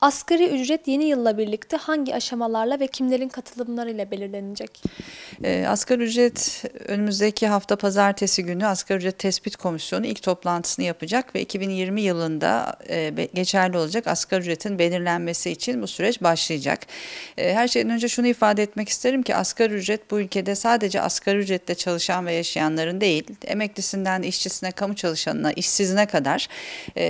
Asgari ücret yeni yılla birlikte hangi aşamalarla ve kimlerin katılımlarıyla belirlenecek? E, asgari ücret önümüzdeki hafta pazartesi günü Asgari Ücret Tespit Komisyonu ilk toplantısını yapacak ve 2020 yılında e, geçerli olacak asgari ücretin belirlenmesi için bu süreç başlayacak. E, her şeyden önce şunu ifade etmek isterim ki asgari ücret bu ülkede sadece asgari ücretle çalışan ve yaşayanların değil, emeklisinden işçisine, kamu çalışanına, işsizine kadar e,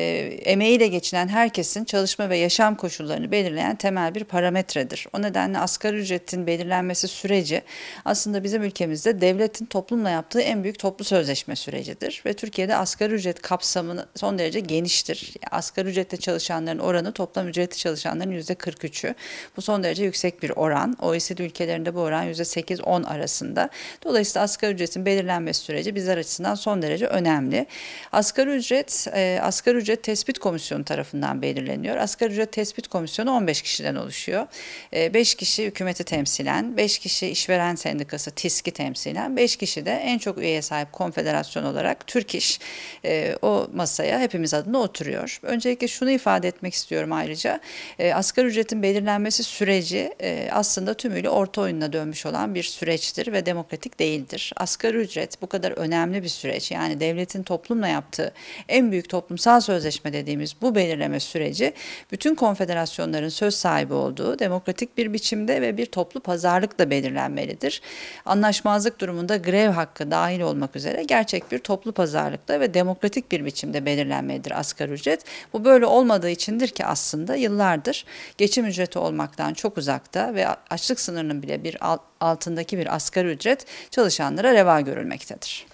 emeğiyle geçinen herkesin çalışma ve yaşam koşullarını belirleyen temel bir parametredir. O nedenle asgari ücretin belirlenmesi süreci aslında bizim ülkemizde devletin toplumla yaptığı en büyük toplu sözleşme sürecidir ve Türkiye'de asgari ücret kapsamı son derece geniştir. Asgari ücrette çalışanların oranı toplam ücreti çalışanların %43'ü. Bu son derece yüksek bir oran. OECD e ülkelerinde bu oran %8-10 arasında. Dolayısıyla asgari ücretin belirlenmesi süreci bizler açısından son derece önemli. Asgari ücret, e, asgari ücret tespit komisyonu tarafından belirleniyor. Asgari ücret tespit Tespit Komisyonu 15 kişiden oluşuyor. 5 ee, kişi hükümeti temsilen, 5 kişi işveren sendikası TİSK'i temsilen, 5 kişi de en çok üyeye sahip konfederasyon olarak Türk İş e, o masaya hepimiz adına oturuyor. Öncelikle şunu ifade etmek istiyorum ayrıca. E, asgari ücretin belirlenmesi süreci e, aslında tümüyle orta oyununa dönmüş olan bir süreçtir ve demokratik değildir. Asgari ücret bu kadar önemli bir süreç. Yani devletin toplumla yaptığı en büyük toplumsal sözleşme dediğimiz bu belirleme süreci bütün konfederasyon konfederasyonların söz sahibi olduğu demokratik bir biçimde ve bir toplu pazarlıkla belirlenmelidir. Anlaşmazlık durumunda grev hakkı dahil olmak üzere gerçek bir toplu pazarlıkla ve demokratik bir biçimde belirlenmelidir asgari ücret. Bu böyle olmadığı içindir ki aslında yıllardır geçim ücreti olmaktan çok uzakta ve açlık sınırının bile bir altındaki bir asgari ücret çalışanlara reva görülmektedir.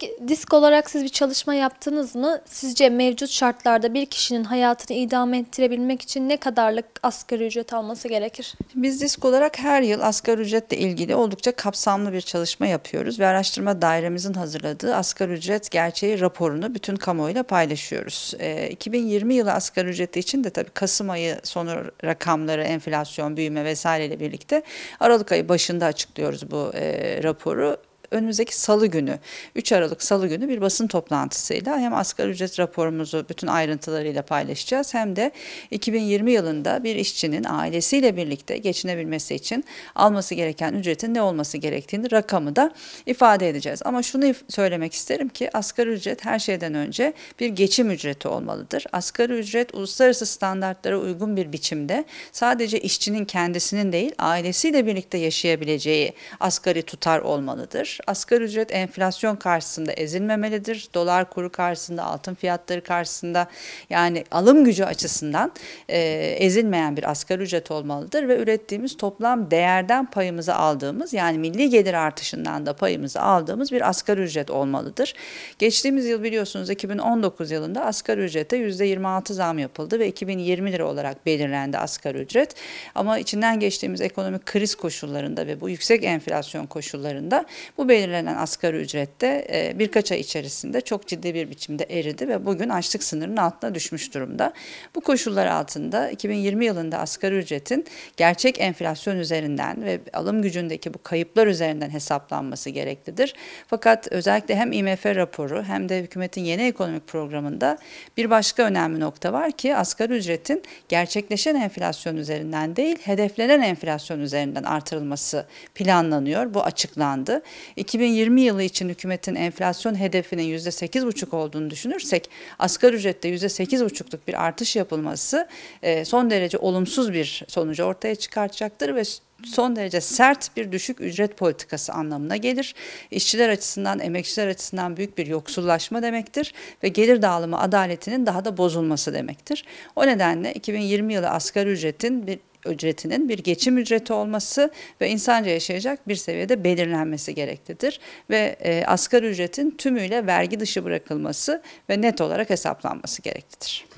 Psikolojik disk olarak siz bir çalışma yaptınız mı? Sizce mevcut şartlarda bir kişinin hayatını idame ettirebilmek için ne kadarlık asgari ücret alması gerekir? Biz disk olarak her yıl asgari ücretle ilgili oldukça kapsamlı bir çalışma yapıyoruz ve araştırma dairemizin hazırladığı asgari ücret gerçeği raporunu bütün kamuoyuyla paylaşıyoruz. E, ee, 2020 yılı asgari ücreti için de tabii Kasım ayı sonu rakamları, enflasyon, büyüme vesaireyle birlikte Aralık ayı başında açıklıyoruz bu e, raporu önümüzdeki salı günü 3 Aralık salı günü bir basın toplantısıyla hem asgari ücret raporumuzu bütün ayrıntılarıyla paylaşacağız hem de 2020 yılında bir işçinin ailesiyle birlikte geçinebilmesi için alması gereken ücretin ne olması gerektiğini rakamı da ifade edeceğiz. Ama şunu söylemek isterim ki asgari ücret her şeyden önce bir geçim ücreti olmalıdır. Asgari ücret uluslararası standartlara uygun bir biçimde sadece işçinin kendisinin değil ailesiyle birlikte yaşayabileceği asgari tutar olmalıdır. Asgari ücret enflasyon karşısında ezilmemelidir. Dolar kuru karşısında, altın fiyatları karşısında yani alım gücü açısından e, ezilmeyen bir asgari ücret olmalıdır ve ürettiğimiz toplam değerden payımızı aldığımız yani milli gelir artışından da payımızı aldığımız bir asgari ücret olmalıdır. Geçtiğimiz yıl biliyorsunuz 2019 yılında asgari ücrete %26 zam yapıldı ve 2020 lira olarak belirlendi asgari ücret. Ama içinden geçtiğimiz ekonomik kriz koşullarında ve bu yüksek enflasyon koşullarında bu belirlenen asgari ücrette e, birkaç ay içerisinde çok ciddi bir biçimde eridi ve bugün açlık sınırının altına düşmüş durumda. Bu koşullar altında 2020 yılında asgari ücretin gerçek enflasyon üzerinden ve alım gücündeki bu kayıplar üzerinden hesaplanması gereklidir. Fakat özellikle hem IMF raporu hem de hükümetin yeni ekonomik programında bir başka önemli nokta var ki asgari ücretin gerçekleşen enflasyon üzerinden değil hedeflenen enflasyon üzerinden artırılması planlanıyor. Bu açıklandı. 2020 yılı için hükümetin enflasyon hedefinin %8,5 olduğunu düşünürsek asgari ücrette %8,5'luk bir artış yapılması e, son derece olumsuz bir sonucu ortaya çıkartacaktır ve son derece sert bir düşük ücret politikası anlamına gelir. İşçiler açısından, emekçiler açısından büyük bir yoksullaşma demektir ve gelir dağılımı adaletinin daha da bozulması demektir. O nedenle 2020 yılı asgari ücretin bir ücretinin bir geçim ücreti olması ve insanca yaşayacak bir seviyede belirlenmesi gereklidir. Ve e, asgari ücretin tümüyle vergi dışı bırakılması ve net olarak hesaplanması gereklidir.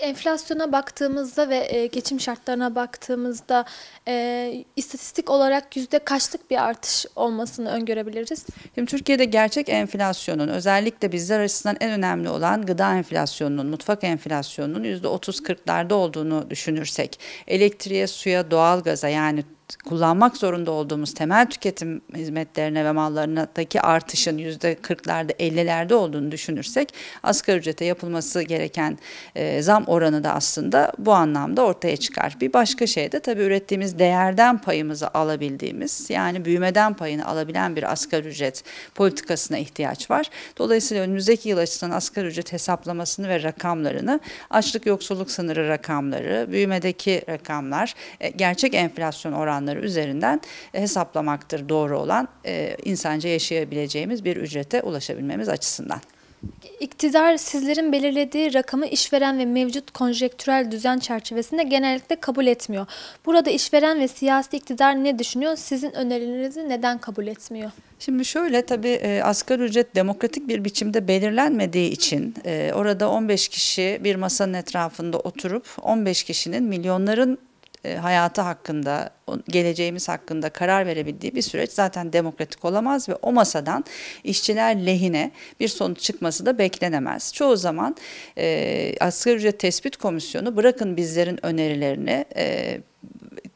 Enflasyona baktığımızda ve e, geçim şartlarına baktığımızda e, istatistik olarak yüzde kaçlık bir artış olmasını öngörebiliriz? Şimdi Türkiye'de gerçek enflasyonun özellikle bizler açısından en önemli olan gıda enflasyonunun, mutfak enflasyonunun yüzde 30-40'larda olduğunu düşünürsek elektriğe, suya, doğalgaza yani kullanmak zorunda olduğumuz temel tüketim hizmetlerine ve mallarındaki artışın yüzde 40'larda 50'lerde olduğunu düşünürsek asgari ücrete yapılması gereken e, zam oranı da aslında bu anlamda ortaya çıkar. Bir başka şey de tabii ürettiğimiz değerden payımızı alabildiğimiz yani büyümeden payını alabilen bir asgari ücret politikasına ihtiyaç var. Dolayısıyla önümüzdeki yıl açısından asgari ücret hesaplamasını ve rakamlarını açlık yoksulluk sınırı rakamları, büyümedeki rakamlar, e, gerçek enflasyon oranı oranları üzerinden e, hesaplamaktır doğru olan e, insanca yaşayabileceğimiz bir ücrete ulaşabilmemiz açısından. İktidar sizlerin belirlediği rakamı işveren ve mevcut konjektürel düzen çerçevesinde genellikle kabul etmiyor. Burada işveren ve siyasi iktidar ne düşünüyor? Sizin önerilerinizi neden kabul etmiyor? Şimdi şöyle tabii e, asgari ücret demokratik bir biçimde belirlenmediği için e, orada 15 kişi bir masanın etrafında oturup 15 kişinin milyonların e, hayatı hakkında, geleceğimiz hakkında karar verebildiği bir süreç zaten demokratik olamaz ve o masadan işçiler lehine bir sonuç çıkması da beklenemez. Çoğu zaman e, Asgari Ücret Tespit Komisyonu bırakın bizlerin önerilerini e,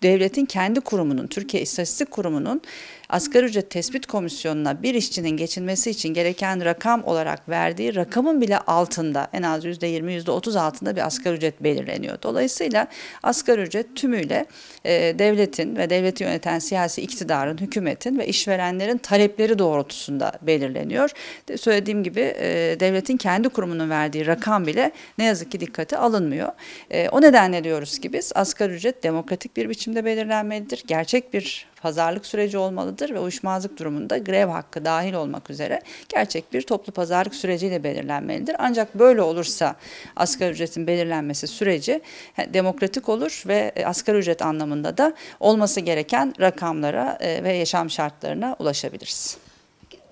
devletin kendi kurumunun, Türkiye İstatistik Kurumu'nun Asgari ücret tespit komisyonuna bir işçinin geçinmesi için gereken rakam olarak verdiği rakamın bile altında en az %20 %30 altında bir asgari ücret belirleniyor. Dolayısıyla asgari ücret tümüyle e, devletin ve devleti yöneten siyasi iktidarın, hükümetin ve işverenlerin talepleri doğrultusunda belirleniyor. De, söylediğim gibi e, devletin kendi kurumunun verdiği rakam bile ne yazık ki dikkate alınmıyor. E, o nedenle diyoruz ki biz asgari ücret demokratik bir biçimde belirlenmelidir. Gerçek bir pazarlık süreci olmalıdır ve uyuşmazlık durumunda grev hakkı dahil olmak üzere gerçek bir toplu pazarlık süreciyle belirlenmelidir. Ancak böyle olursa asgari ücretin belirlenmesi süreci demokratik olur ve e, asgari ücret anlamında da olması gereken rakamlara e, ve yaşam şartlarına ulaşabiliriz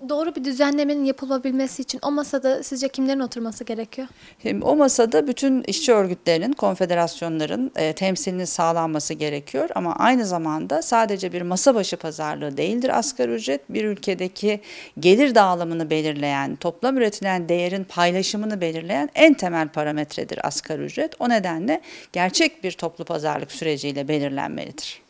doğru bir düzenlemenin yapılabilmesi için o masada sizce kimlerin oturması gerekiyor? Şimdi o masada bütün işçi örgütlerinin, konfederasyonların e, temsilinin sağlanması gerekiyor ama aynı zamanda sadece bir masa başı pazarlığı değildir asgari ücret. Bir ülkedeki gelir dağılımını belirleyen, toplam üretilen değerin paylaşımını belirleyen en temel parametredir asgari ücret. O nedenle gerçek bir toplu pazarlık süreciyle belirlenmelidir.